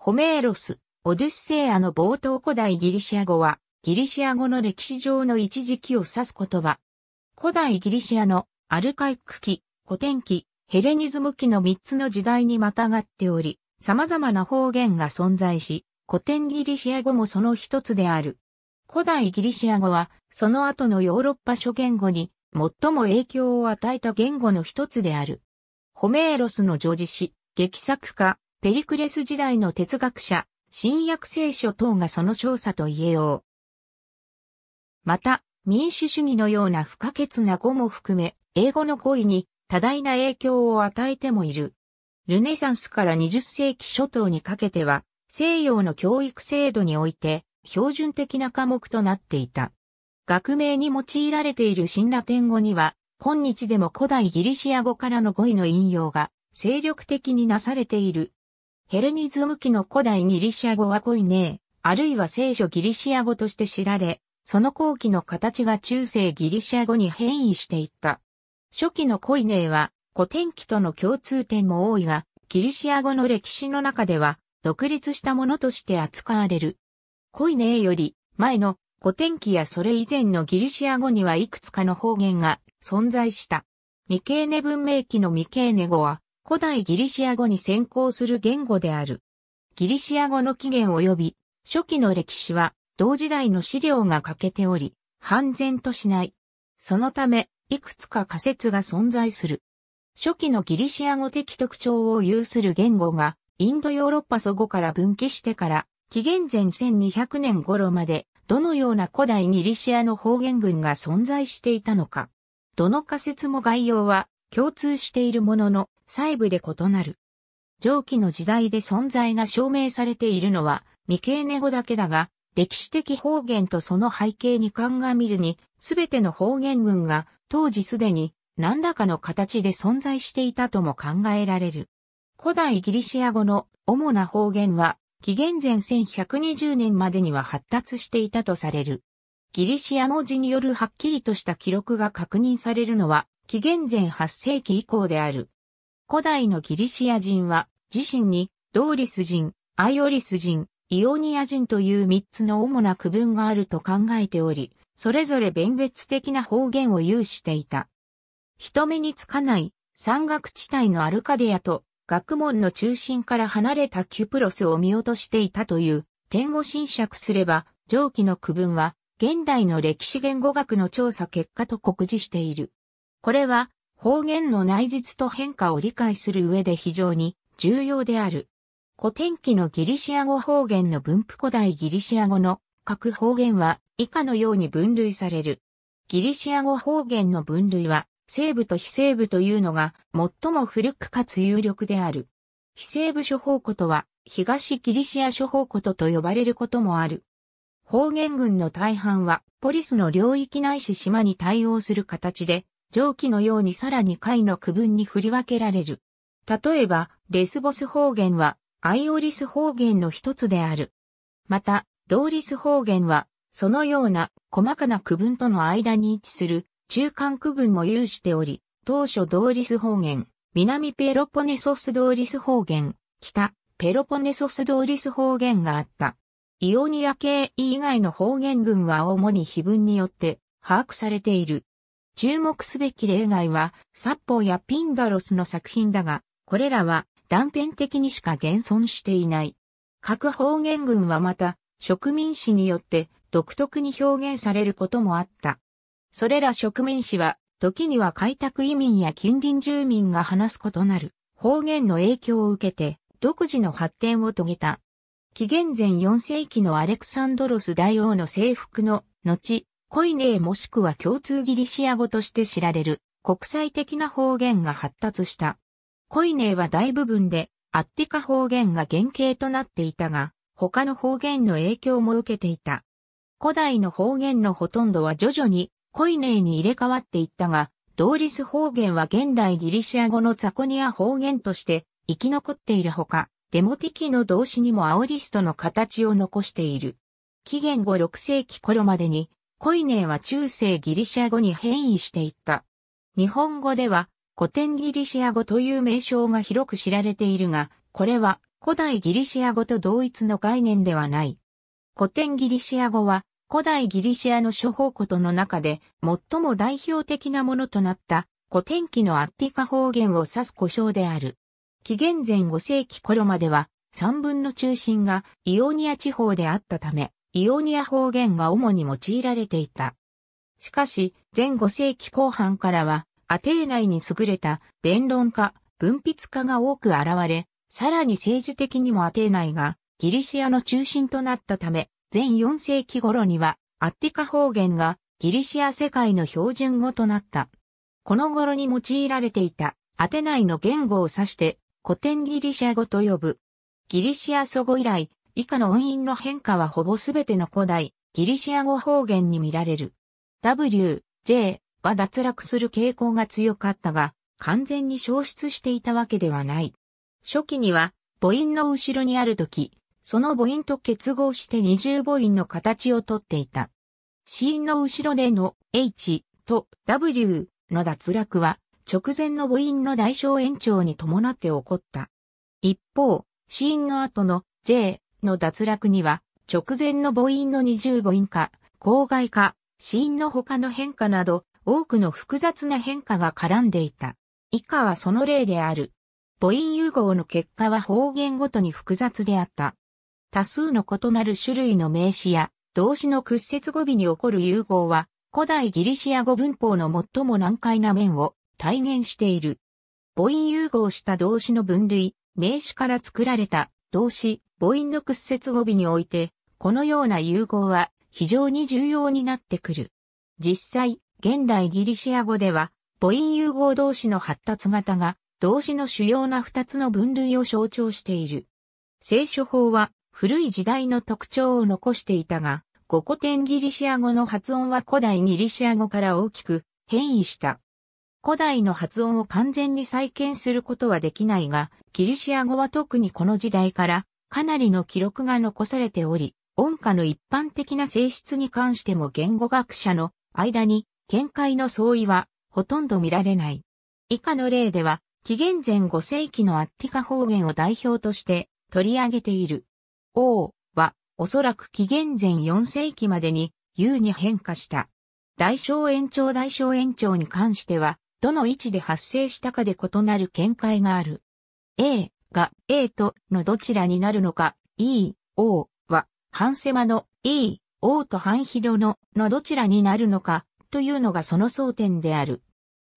ホメーロス、オデュッセイアの冒頭古代ギリシア語は、ギリシア語の歴史上の一時期を指す言葉。古代ギリシアのアルカイック期、古典期、ヘレニズム期の3つの時代にまたがっており、様々な方言が存在し、古典ギリシア語もその一つである。古代ギリシア語は、その後のヨーロッパ諸言語に最も影響を与えた言語の一つである。ホメーロスの叙事詩、劇作家、ペリクレス時代の哲学者、新約聖書等がその調査と言えよう。また、民主主義のような不可欠な語も含め、英語の語彙に多大な影響を与えてもいる。ルネサンスから20世紀初頭にかけては、西洋の教育制度において、標準的な科目となっていた。学名に用いられている新ラテン語には、今日でも古代ギリシア語からの語彙の引用が精力的になされているヘルニズム期の古代ギリシア語はコイネー、あるいは聖書ギリシア語として知られ、その後期の形が中世ギリシア語に変異していった。初期のコイネーは古典期との共通点も多いが、ギリシア語の歴史の中では独立したものとして扱われる。コイネーより前の古典期やそれ以前のギリシア語にはいくつかの方言が存在した。ミケーネ文明期のミケーネ語は古代ギリシア語に先行する言語である。ギリシア語の起源及び初期の歴史は同時代の資料が欠けており、半然としない。そのため、いくつか仮説が存在する。初期のギリシア語的特徴を有する言語が、インドヨーロッパ祖語から分岐してから、紀元前1200年頃まで、どのような古代ギリシアの方言群が存在していたのか。どの仮説も概要は共通しているものの細部で異なる。上記の時代で存在が証明されているのは未経ネ語だけだが、歴史的方言とその背景に鑑みるに、すべての方言群が当時すでに何らかの形で存在していたとも考えられる。古代ギリシア語の主な方言は、紀元前1120年までには発達していたとされる。ギリシア文字によるはっきりとした記録が確認されるのは、紀元前8世紀以降である。古代のギリシア人は、自身に、ドーリス人、アイオリス人、イオニア人という三つの主な区分があると考えており、それぞれ弁別的な方言を有していた。人目につかない山岳地帯のアルカディアと学問の中心から離れたキュプロスを見落としていたという点を侵釈すれば、上記の区分は現代の歴史言語学の調査結果と告示している。これは方言の内実と変化を理解する上で非常に重要である。古典記のギリシア語方言の分布古代ギリシア語の各方言は以下のように分類される。ギリシア語方言の分類は西部と非西部というのが最も古くかつ有力である。非西部諸方ことは東ギリシア諸方ことと呼ばれることもある。方言群の大半は、ポリスの領域ないし島に対応する形で、上記のようにさらに下位の区分に振り分けられる。例えば、レスボス方言は、アイオリス方言の一つである。また、ドーリス方言は、そのような細かな区分との間に位置する中間区分も有しており、当初ドーリス方言、南ペロポネソスドーリス方言、北ペロポネソスドーリス方言があった。イオニア系以外の方言群は主に碑文によって把握されている。注目すべき例外は、サッポーやピンダロスの作品だが、これらは断片的にしか現存していない。各方言群はまた、植民史によって独特に表現されることもあった。それら植民史は、時には開拓移民や近隣住民が話すことなる方言の影響を受けて、独自の発展を遂げた。紀元前4世紀のアレクサンドロス大王の征服の後、コイネーもしくは共通ギリシア語として知られる国際的な方言が発達した。コイネーは大部分でアッティカ方言が原型となっていたが、他の方言の影響も受けていた。古代の方言のほとんどは徐々にコイネーに入れ替わっていったが、ドーリス方言は現代ギリシア語のザコニア方言として生き残っているほか、デモティキの動詞にもアオリストの形を残している。紀元後6世紀頃までに、コイネーは中世ギリシア語に変異していった。日本語では古典ギリシア語という名称が広く知られているが、これは古代ギリシア語と同一の概念ではない。古典ギリシア語は古代ギリシアの諸方ことの中で最も代表的なものとなった古典記のアッティカ方言を指す故障である。紀元前5世紀頃までは、三分の中心がイオニア地方であったため、イオニア方言が主に用いられていた。しかし、前5世紀後半からは、アテー内に優れた弁論家、文筆家が多く現れ、さらに政治的にもアテー内がギリシアの中心となったため、前4世紀頃にはアッティカ方言がギリシア世界の標準語となった。この頃に用いられていたアテナの言語を指して古典ギリシャ語と呼ぶ。ギリシア祖語以来、以下の音韻の変化はほぼすべての古代、ギリシア語方言に見られる。W、J は脱落する傾向が強かったが、完全に消失していたわけではない。初期には、母音の後ろにあるとき、その母音と結合して二重母音の形をとっていた。子音の後ろでの H と W の脱落は直前の母音の代償延長に伴って起こった。一方、死因の後の J の脱落には、直前の母音の二重母音化、公害化、死因の他の変化など、多くの複雑な変化が絡んでいた。以下はその例である。母音融合の結果は方言ごとに複雑であった。多数の異なる種類の名詞や動詞の屈折語尾に起こる融合は、古代ギリシア語文法の最も難解な面を体現している。母音融合した動詞の分類、名詞から作られた動詞、母音の屈折語尾において、このような融合は非常に重要になってくる。実際、現代ギリシア語では、母音融合動詞の発達型が、動詞の主要な二つの分類を象徴している。聖書法は、古い時代の特徴を残していたが、五古典ギリシア語の発音は古代ギリシア語から大きく変異した。古代の発音を完全に再建することはできないが、ギリシア語は特にこの時代からかなりの記録が残されており、音歌の一般的な性質に関しても言語学者の間に見解の相違はほとんど見られない。以下の例では、紀元前5世紀のアッティカ方言を代表として取り上げている。王はおそらく紀元前4世紀までに U に変化した。大小延長大小延長に関しては、どの位置で発生したかで異なる見解がある。A が A とのどちらになるのか、E、O は、半狭の E、O と半広ののどちらになるのか、というのがその争点である。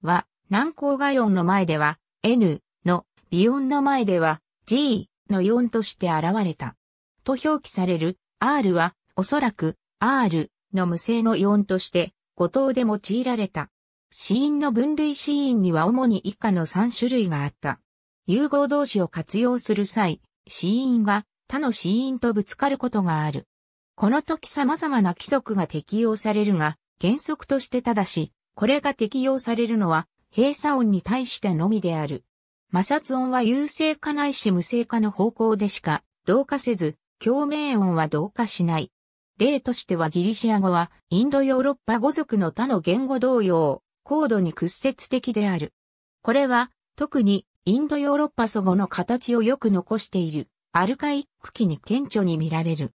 は、南高外音の前では、N の微音の前では、G の音として現れた。と表記される R は、おそらく R の無声の音として、五等で用いられた。死因の分類死因には主に以下の3種類があった。融合同士を活用する際、死因が他の死因とぶつかることがある。この時様々な規則が適用されるが、原則としてただし、これが適用されるのは閉鎖音に対してのみである。摩擦音は有性化ないし無性化の方向でしか同化せず、共鳴音は同化しない。例としてはギリシア語はインドヨーロッパ語族の他の言語同様、高度に屈折的である。これは、特にインドヨーロッパ祖語の形をよく残しているアルカイック期に顕著に見られる。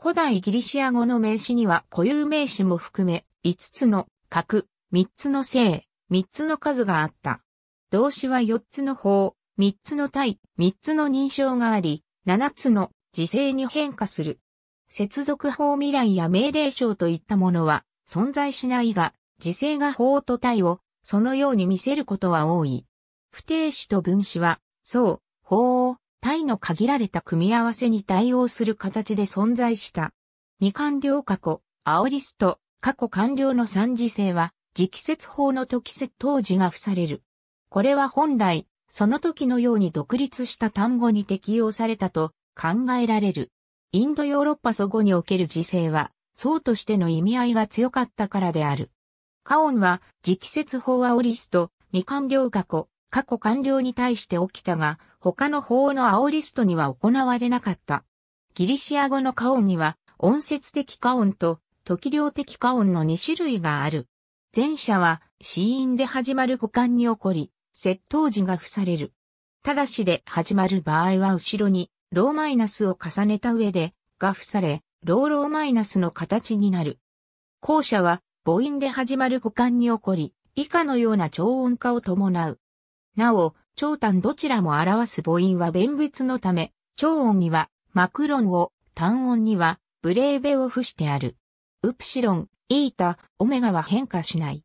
古代ギリシア語の名詞には固有名詞も含め5つの格、3つの性、3つの数があった。動詞は4つの法、3つの体、3つの認証があり、7つの時制に変化する。接続法未来や命令章といったものは存在しないが、時勢が法と体をそのように見せることは多い。不定詞と分詞は、そう、法を体の限られた組み合わせに対応する形で存在した。未完了過去、アオリスト、過去完了の三次性は、直接法の時節当時が付される。これは本来、その時のように独立した単語に適用されたと考えられる。インドヨーロッパ祖語における時勢は、そうとしての意味合いが強かったからである。カオンは、直接法アオリスト、未完了過去、過去完了に対して起きたが、他の法のアオリストには行われなかった。ギリシア語のカオンには、音節的カオンと、時量的カオンの2種類がある。前者は、死因で始まる五感に起こり、窃盗時が付される。ただしで始まる場合は後ろに、ローマイナスを重ねた上で、が付され、ローローマイナスの形になる。後者は、母音で始まる語感に起こり、以下のような超音化を伴う。なお、長短どちらも表す母音は弁別のため、超音にはマクロンを、単音にはブレーベを付してある。ウプシロン、イータ、オメガは変化しない。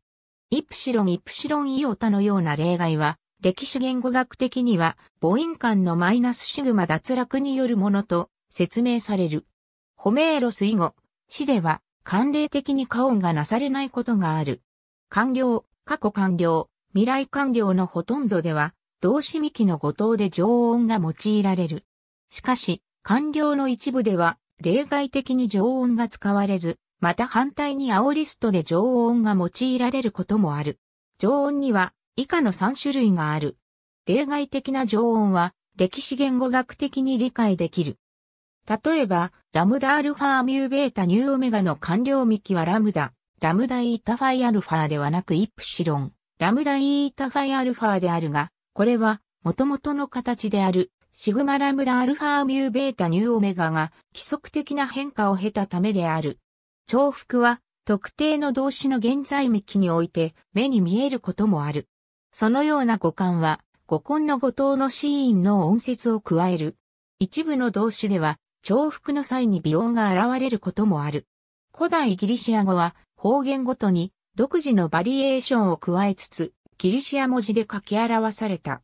イプシロンイプシロンイオタのような例外は、歴史言語学的には母音間のマイナスシグマ脱落によるものと説明される。ホメーロス以後、死では慣例的に過音がなされないことがある。完了、過去完了、未来完了のほとんどでは、動詞幹の語頭で常音が用いられる。しかし、官僚の一部では、例外的に常音が使われず、また反対に青リストで常音が用いられることもある。常音には、以下の3種類がある。例外的な常音は、歴史言語学的に理解できる。例えば、ラムダアルファーミューベータニューオメガの完了幹はラムダ、ラムダイータファイアルファではなくイプシロン、ラムダイータファイアルファであるが、これは、元々の形である、シグマラムダアルファーミューベータニューオメガが規則的な変化を経たためである。重複は特定の動詞の現在幹において目に見えることもある。そのような語感は互根の五頭のシーンの音節を加える。一部の動詞では重複の際に微音が現れることもある。古代ギリシア語は方言ごとに独自のバリエーションを加えつつ、ギリシア文字で書き表された。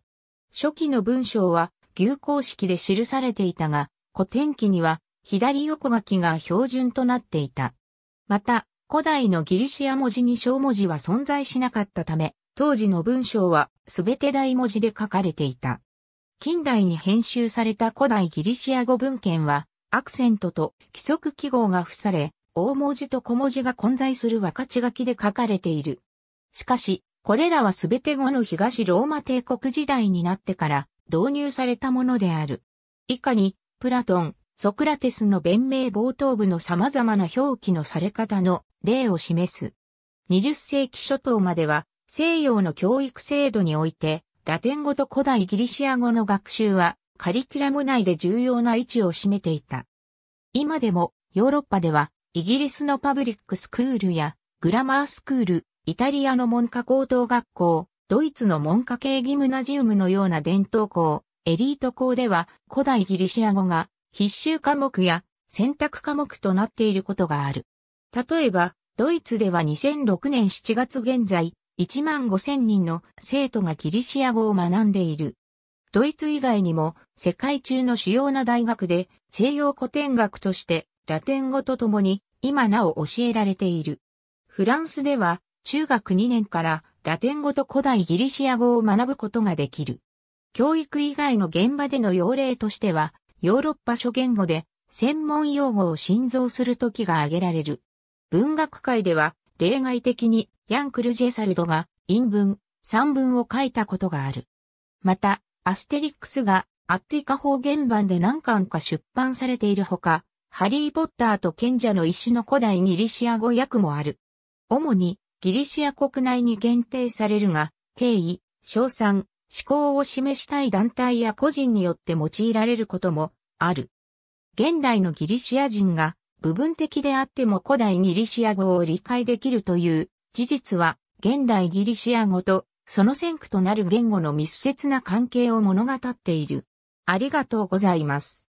初期の文章は牛公式で記されていたが、古典記には左横書きが標準となっていた。また、古代のギリシア文字に小文字は存在しなかったため、当時の文章は全て大文字で書かれていた。近代に編集された古代ギリシア語文献は、アクセントと規則記号が付され、大文字と小文字が混在する分かち書きで書かれている。しかし、これらはすべて後の東ローマ帝国時代になってから導入されたものである。以下に、プラトン、ソクラテスの弁明冒頭部の様々な表記のされ方の例を示す。20世紀初頭までは、西洋の教育制度において、ラテン語と古代ギリシア語の学習はカリキュラム内で重要な位置を占めていた。今でもヨーロッパではイギリスのパブリックスクールやグラマースクール、イタリアの文科高等学校、ドイツの文科系ギムナジウムのような伝統校、エリート校では古代ギリシア語が必修科目や選択科目となっていることがある。例えば、ドイツでは2006年7月現在、1万5 0 0 0人の生徒がギリシア語を学んでいる。ドイツ以外にも世界中の主要な大学で西洋古典学としてラテン語とともに今なお教えられている。フランスでは中学2年からラテン語と古代ギリシア語を学ぶことができる。教育以外の現場での要例としては、ヨーロッパ諸言語で専門用語を新造する時が挙げられる。文学界では例外的にヤンクル・ジェサルドが陰文、散文を書いたことがある。また、アステリックスがアッティカ方言版で何巻か出版されているほか、ハリー・ポッターと賢者の石の古代ギリシア語訳もある。主にギリシア国内に限定されるが、敬意、称賛、思考を示したい団体や個人によって用いられることもある。現代のギリシア人が部分的であっても古代ギリシア語を理解できるという事実は現代ギリシア語とその先駆となる言語の密接な関係を物語っている。ありがとうございます。